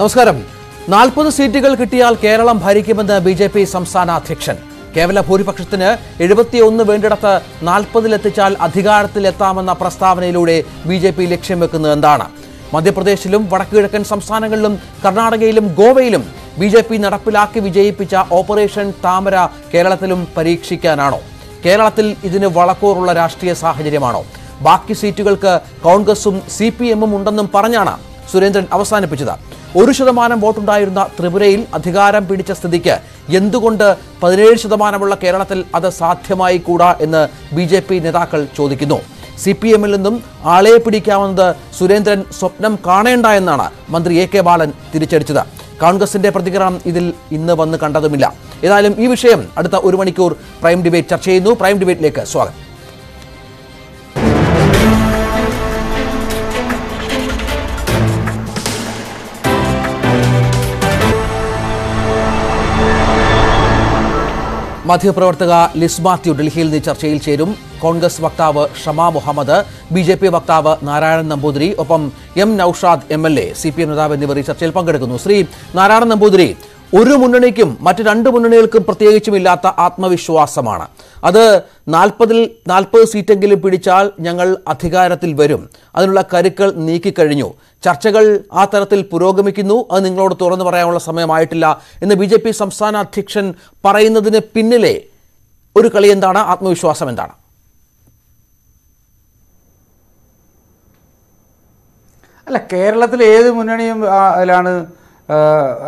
നമസ്കാരം നാൽപ്പത് സീറ്റുകൾ കിട്ടിയാൽ കേരളം ഭരിക്കുമെന്ന് ബി ജെ പി സംസ്ഥാന അധ്യക്ഷൻ കേവല ഭൂരിപക്ഷത്തിന് എഴുപത്തിയൊന്ന് വേണ്ടിടത്ത് നാൽപ്പതിലെത്തിച്ചാൽ അധികാരത്തിലെത്താമെന്ന പ്രസ്താവനയിലൂടെ ബി ജെ പി ലക്ഷ്യം വെക്കുന്നത് എന്താണ് മധ്യപ്രദേശിലും വടക്കുകിഴക്കൻ സംസ്ഥാനങ്ങളിലും കർണാടകയിലും ഗോവയിലും ബി ജെ പി നടപ്പിലാക്കി വിജയിപ്പിച്ച ഓപ്പറേഷൻ താമര കേരളത്തിലും പരീക്ഷിക്കാനാണോ കേരളത്തിൽ ഇതിന് വളക്കൂറുള്ള രാഷ്ട്രീയ സാഹചര്യമാണോ ബാക്കി സീറ്റുകൾക്ക് കോൺഗ്രസും സി പി എമ്മും ഉണ്ടെന്നും പറഞ്ഞാണ് സുരേന്ദ്രൻ അവസാനിപ്പിച്ചത് ഒരു ശതമാനം വോട്ടുണ്ടായിരുന്ന ത്രിപുരയിൽ അധികാരം പിടിച്ച സ്ഥിതിക്ക് എന്തുകൊണ്ട് പതിനേഴ് ശതമാനമുള്ള കേരളത്തിൽ അത് സാധ്യമായി കൂടാ എന്ന് ബി ജെ പി നേതാക്കൾ ചോദിക്കുന്നു സി പി എമ്മിൽ നിന്നും ആളെ പിടിക്കാവുന്നത് സുരേന്ദ്രൻ സ്വപ്നം കാണേണ്ട എന്നാണ് മന്ത്രി എ കെ ബാലൻ തിരിച്ചടിച്ചത് കോൺഗ്രസിന്റെ പ്രതികരണം ഇതിൽ ഇന്ന് വന്ന് കണ്ടതുമില്ല ഏതായാലും ഈ വിഷയം അടുത്ത ഒരു മണിക്കൂർ പ്രൈം ഡിബേറ്റ് ചർച്ച ചെയ്യുന്നു പ്രൈം ഡിബേറ്റിലേക്ക് സ്വാഗതം മാധ്യമപ്രവർത്തക ലിസ് മാത്യു ഡൽഹിയിൽ നിന്ന് ചർച്ചയിൽ ചേരും കോൺഗ്രസ് വക്താവ് Shama Mohammed B J P വക്താവ് നാരായണൻ നമ്പൂതിരി ഒപ്പം M Noushad M L A C P M നേതാവ് എന്നിവർ ഈ ചർച്ചയിൽ പങ്കെടുക്കുന്നു ശ്രീ നാരായണൻ നമ്പൂതിരി ഒരു മുന്നണിക്കും മറ്റ് രണ്ട് മുന്നണികൾക്കും പ്രത്യേകിച്ചും ഇല്ലാത്ത ആത്മവിശ്വാസമാണ് അത് നാൽപ്പതിൽ നാൽപ്പത് സീറ്റെങ്കിലും പിടിച്ചാൽ ഞങ്ങൾ അധികാരത്തിൽ വരും അതിനുള്ള കരുക്കൾ നീക്കിക്കഴിഞ്ഞു ചർച്ചകൾ ആ തരത്തിൽ പുരോഗമിക്കുന്നു അത് നിങ്ങളോട് തുറന്നു പറയാനുള്ള സമയമായിട്ടില്ല എന്ന് ബി ജെ പി സംസ്ഥാന അധ്യക്ഷൻ പറയുന്നതിന് പിന്നിലെ ഒരു കളി എന്താണ് ആത്മവിശ്വാസം എന്താണ് അല്ല കേരളത്തിൽ ഏത് മുന്നണിയും അതിലാണ്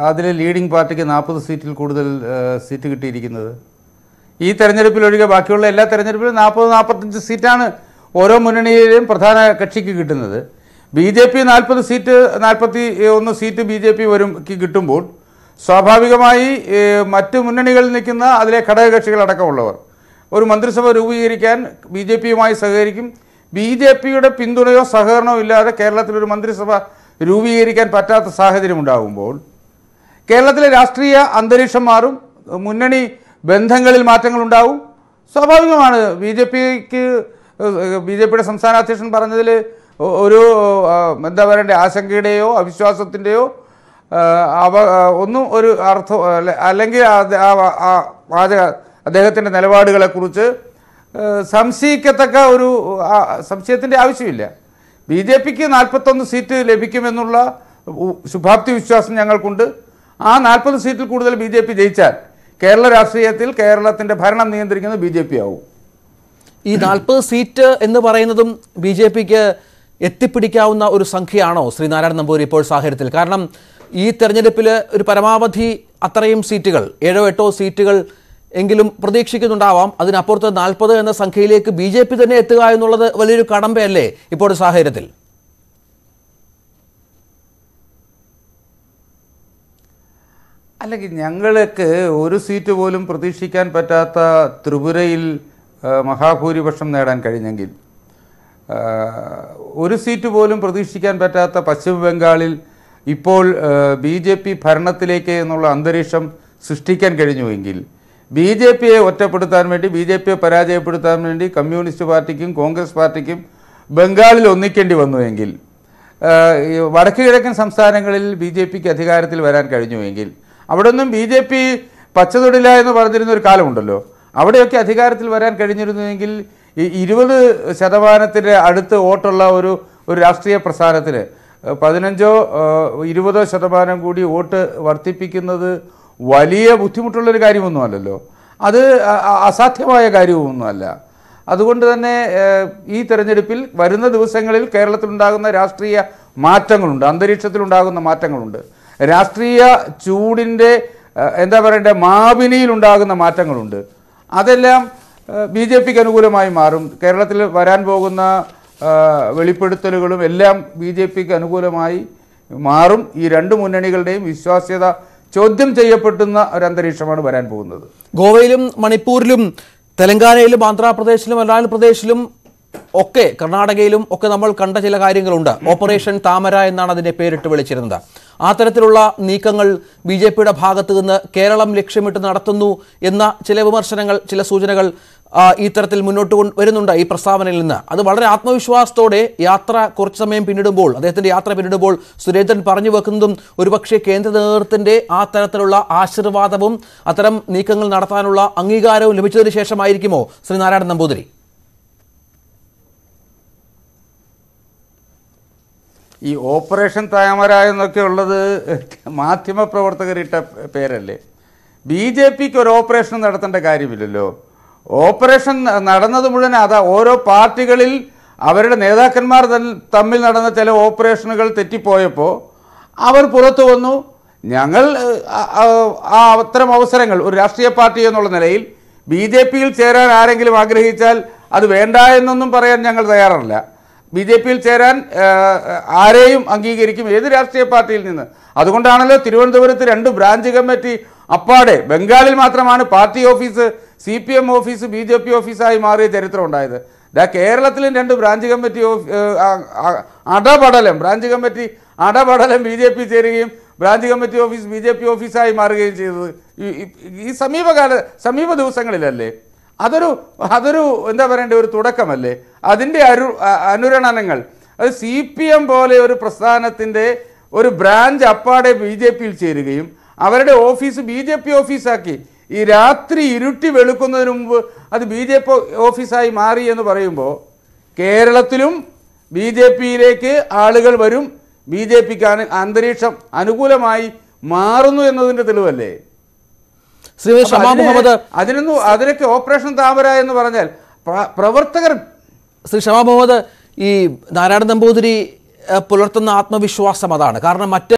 അതിൽ ലീഡിംഗ് പാർട്ടിക്ക് നാൽപ്പത് സീറ്റിൽ കൂടുതൽ സീറ്റ് കിട്ടിയിരിക്കുന്നത് ഈ തെരഞ്ഞെടുപ്പിലൊഴികെ ബാക്കിയുള്ള എല്ലാ തെരഞ്ഞെടുപ്പിലും നാൽപ്പത് നാൽപ്പത്തഞ്ച് സീറ്റാണ് ഓരോ മുന്നണിയിലും പ്രധാന കക്ഷിക്ക് കിട്ടുന്നത് ബി ജെ പി നാൽപ്പത് സീറ്റ് നാൽപ്പത്തി ഒന്ന് സീറ്റ് ബി ജെ പി വരും കിട്ടുമ്പോൾ സ്വാഭാവികമായി മറ്റ് മുന്നണികളിൽ നിൽക്കുന്ന അതിലെ ഘടകകക്ഷികളടക്കമുള്ളവർ ഒരു മന്ത്രിസഭ രൂപീകരിക്കാൻ ബി ജെ പിയുമായി സഹകരിക്കും ബി ജെ പിയുടെ പിന്തുണയോ സഹകരണമോ ഇല്ലാതെ കേരളത്തിലൊരു മന്ത്രിസഭ രൂപീകരിക്കാൻ പറ്റാത്ത സാഹചര്യം ഉണ്ടാകുമ്പോൾ കേരളത്തിലെ രാഷ്ട്രീയ അന്തരീക്ഷം മാറും മുന്നണി ബന്ധങ്ങളിൽ മാറ്റങ്ങൾ ഉണ്ടാവും സ്വാഭാവികമാണ് ബി ജെ പിക്ക് ബി ജെ പിയുടെ സംസ്ഥാന അധ്യക്ഷൻ പറഞ്ഞതിൽ ഒരു എന്താ പറയണ്ടേ ആശങ്കയുടെയോ അവിശ്വാസത്തിൻ്റെയോ അവ ഒന്നും ഒരു അർത്ഥം അല്ലെങ്കിൽ വാചക അദ്ദേഹത്തിൻ്റെ നിലപാടുകളെക്കുറിച്ച് സംശയിക്കത്തക്ക ഒരു സംശയത്തിൻ്റെ ആവശ്യമില്ല ബി ജെ പിക്ക് നാൽപ്പത്തൊന്ന് സീറ്റ് ലഭിക്കുമെന്നുള്ള ശുഭാപ്തി വിശ്വാസം ഞങ്ങൾക്കുണ്ട് ആ നാൽപ്പത് സീറ്റിൽ കൂടുതൽ ബി ജെ പി ജയിച്ചാൽ കേരള രാഷ്ട്രീയത്തിൽ കേരളത്തിൻ്റെ ഭരണം നിയന്ത്രിക്കുന്നത് ബി ജെ പി ആവും ഈ നാൽപ്പത് സീറ്റ് എന്ന് പറയുന്നതും ബി ജെ പിക്ക് എത്തിപ്പിടിക്കാവുന്ന ഒരു സംഖ്യയാണോ ശ്രീനാരായണ നമ്പൂരി ഇപ്പോൾ സാഹചര്യത്തിൽ കാരണം ഈ തെരഞ്ഞെടുപ്പിൽ ഒരു പരമാവധി അത്രയും സീറ്റുകൾ ഏഴോ എട്ടോ സീറ്റുകൾ എങ്കിലും പ്രതീക്ഷിക്കുന്നുണ്ടാവാം അതിനപ്പുറത്ത് നാൽപ്പത് എന്ന സംഖ്യയിലേക്ക് ബി ജെ പി തന്നെ എത്തുക എന്നുള്ളത് വലിയൊരു കടമ്പയല്ലേ ഇപ്പോഴത്തെ സാഹചര്യത്തിൽ അല്ലെങ്കിൽ ഞങ്ങൾക്ക് ഒരു സീറ്റ് പോലും പ്രതീക്ഷിക്കാൻ പറ്റാത്ത ത്രിപുരയിൽ മഹാഭൂരിപക്ഷം നേടാൻ കഴിഞ്ഞെങ്കിൽ ഒരു സീറ്റ് പോലും പ്രതീക്ഷിക്കാൻ പറ്റാത്ത പശ്ചിമ ബംഗാളിൽ ഇപ്പോൾ ബി ജെ പി ഭരണത്തിലേക്ക് എന്നുള്ള അന്തരീക്ഷം സൃഷ്ടിക്കാൻ കഴിഞ്ഞുവെങ്കിൽ ബി ജെ പിയെ ഒറ്റപ്പെടുത്താൻ വേണ്ടി ബി ജെ പിയെ പരാജയപ്പെടുത്താൻ വേണ്ടി കമ്മ്യൂണിസ്റ്റ് പാർട്ടിക്കും കോൺഗ്രസ് പാർട്ടിക്കും ബംഗാളിൽ ഒന്നിക്കേണ്ടി വന്നുവെങ്കിൽ വടക്ക് കിഴക്കൻ സംസ്ഥാനങ്ങളിൽ ബി ജെ പിക്ക് അധികാരത്തിൽ വരാൻ കഴിഞ്ഞുവെങ്കിൽ അവിടെ ഒന്നും ബി ജെ പി പച്ചതൊടില എന്ന് പറഞ്ഞിരുന്ന ഒരു കാലമുണ്ടല്ലോ അവിടെയൊക്കെ അധികാരത്തിൽ വരാൻ കഴിഞ്ഞിരുന്നുവെങ്കിൽ ഈ ഇരുപത് ശതമാനത്തിൻ്റെ അടുത്ത് വോട്ടുള്ള ഒരു ഒരു രാഷ്ട്രീയ പ്രസ്ഥാനത്തിന് പതിനഞ്ചോ ഇരുപതോ ശതമാനം കൂടി വോട്ട് വർദ്ധിപ്പിക്കുന്നത് വലിയ ബുദ്ധിമുട്ടുള്ളൊരു കാര്യമൊന്നുമല്ലല്ലോ അത് അസാധ്യമായ കാര്യമൊന്നുമല്ല അതുകൊണ്ട് തന്നെ ഈ തെരഞ്ഞെടുപ്പിൽ വരുന്ന ദിവസങ്ങളിൽ കേരളത്തിലുണ്ടാകുന്ന രാഷ്ട്രീയ മാറ്റങ്ങളുണ്ട് അന്തരീക്ഷത്തിലുണ്ടാകുന്ന മാറ്റങ്ങളുണ്ട് രാഷ്ട്രീയ ചൂടിൻ്റെ എന്താ പറയണ്ടേ മാവിനിയിലുണ്ടാകുന്ന മാറ്റങ്ങളുണ്ട് അതെല്ലാം ബി ജെ പിക്ക് അനുകൂലമായി മാറും കേരളത്തിൽ വരാൻ പോകുന്ന വെളിപ്പെടുത്തലുകളും എല്ലാം ബി ജെ പിക്ക് അനുകൂലമായി മാറും ഈ രണ്ട് മുന്നണികളുടെയും വിശ്വാസ്യത ചോദ്യം ചെയ്യപ്പെടുന്ന ഒരു അന്തരീക്ഷമാണ് വരാൻ പോകുന്നത് ഗോവയിലും മണിപ്പൂരിലും തെലങ്കാനയിലും ആന്ധ്രാപ്രദേശിലും അരുണാചൽ പ്രദേശിലും ഒക്കെ കർണാടകയിലും ഒക്കെ നമ്മൾ കണ്ട ചില കാര്യങ്ങളുണ്ട് ഓപ്പറേഷൻ താമര എന്നാണ് അതിൻ്റെ പേരിട്ട് വിളിച്ചിരുന്നത് ആ തരത്തിലുള്ള നീക്കങ്ങൾ ബി ജെ പിയുടെ ഭാഗത്ത് നിന്ന് കേരളം ലക്ഷ്യമിട്ട് നടത്തുന്നു എന്ന ചില വിമർശനങ്ങൾ ചില സൂചനകൾ ഈ തരത്തിൽ മുന്നോട്ട് വരുന്നുണ്ട് ഈ പ്രസ്താവനയിൽ നിന്ന് അത് വളരെ ആത്മവിശ്വാസത്തോടെ യാത്ര കുറച്ച് സമയം പിന്നിടുമ്പോൾ അദ്ദേഹത്തിൻ്റെ യാത്ര പിന്നിടുമ്പോൾ സുരേന്ദ്രൻ പറഞ്ഞു വെക്കുന്നതും ഒരുപക്ഷേ കേന്ദ്ര നേതൃത്വത്തിൻ്റെ ആ തരത്തിലുള്ള ആശീർവാദവും അത്തരം നീക്കങ്ങൾ നടത്താനുള്ള അംഗീകാരവും ലഭിച്ചതിന് ശേഷമായിരിക്കുമോ ശ്രീനാരായണൻ നമ്പൂതിരി ഈ ഓപ്പറേഷൻ താമര എന്നൊക്കെ ഉള്ളത് മാധ്യമപ്രവർത്തകരിട്ട പേരല്ലേ ബി ജെ പിക്ക് ഒരു ഓപ്പറേഷൻ നടത്തേണ്ട കാര്യമില്ലല്ലോ ഓപ്പറേഷൻ നടന്നത് മുഴുവൻ അതാ ഓരോ പാർട്ടികളിൽ അവരുടെ നേതാക്കന്മാർ തമ്മിൽ നടന്ന ചില ഓപ്പറേഷനുകൾ തെറ്റിപ്പോയപ്പോൾ അവർ പുറത്തു വന്നു ഞങ്ങൾ ആ അത്തരം അവസരങ്ങൾ ഒരു രാഷ്ട്രീയ പാർട്ടി എന്നുള്ള നിലയിൽ ബി ജെ പിയിൽ ചേരാൻ ആരെങ്കിലും ആഗ്രഹിച്ചാൽ അത് വേണ്ട എന്നൊന്നും പറയാൻ ഞങ്ങൾ തയ്യാറല്ല ബി ജെ പിയിൽ ചേരാൻ ആരെയും അംഗീകരിക്കും ഏത് രാഷ്ട്രീയ പാർട്ടിയിൽ നിന്ന് അതുകൊണ്ടാണല്ലോ തിരുവനന്തപുരത്ത് രണ്ട് ബ്രാഞ്ച് കമ്മിറ്റി അപ്പാടെ ബംഗാളിൽ മാത്രമാണ് party office C P M office B J P ഓഫീസായി മാറിയ ചരിത്രം ഉണ്ടായത് ദാ കേരളത്തിലും രണ്ട് ബ്രാഞ്ച് കമ്മിറ്റി അടപടലം ബ്രാഞ്ച് കമ്മിറ്റി അടപടലം ബി ജെ പി ചേരുകയും branch committee office B J P ഓഫീസായി മാറുകയും ചെയ്തത് ഈ സമീപകാല സമീപ ദിവസങ്ങളിലല്ലേ അതൊരു അതൊരു എന്താ പറയേണ്ട ഒരു തുടക്കമല്ലേ അതിൻ്റെ അരു അനുരണനങ്ങൾ അത് സി പി എം പോലെ ഒരു പ്രസ്ഥാനത്തിൻ്റെ ഒരു ബ്രാഞ്ച് അപ്പാടെ ബി ജെ പിയിൽ ചേരുകയും അവരുടെ ഓഫീസ് ബി ജെ പി ഓഫീസാക്കി ഈ രാത്രി ഇരുട്ടി വെളുക്കുന്നതിന് മുമ്പ് അത് ബി ജെ പി ഓഫീസായി മാറി എന്ന് പറയുമ്പോൾ കേരളത്തിലും ബി ജെ പിയിലേക്ക് ആളുകൾ വരും ബി ജെ പിക്ക് അന്തരീക്ഷം അനുകൂലമായി മാറുന്നു എന്നതിൻ്റെ തെളിവല്ലേ ശ്രീമതി ഷമാ മുഹമ്മദ് അതിനൊന്നും അതിനൊക്കെ ഓപ്പറേഷൻ താമര എന്ന് പറഞ്ഞാൽ പ്രവർത്തകർ ശ്രീ ഷമാ മുഹമ്മദ് ഈ നാരായണ നമ്പൂതിരി പുലർത്തുന്ന ആത്മവിശ്വാസം അതാണ് കാരണം മറ്റ്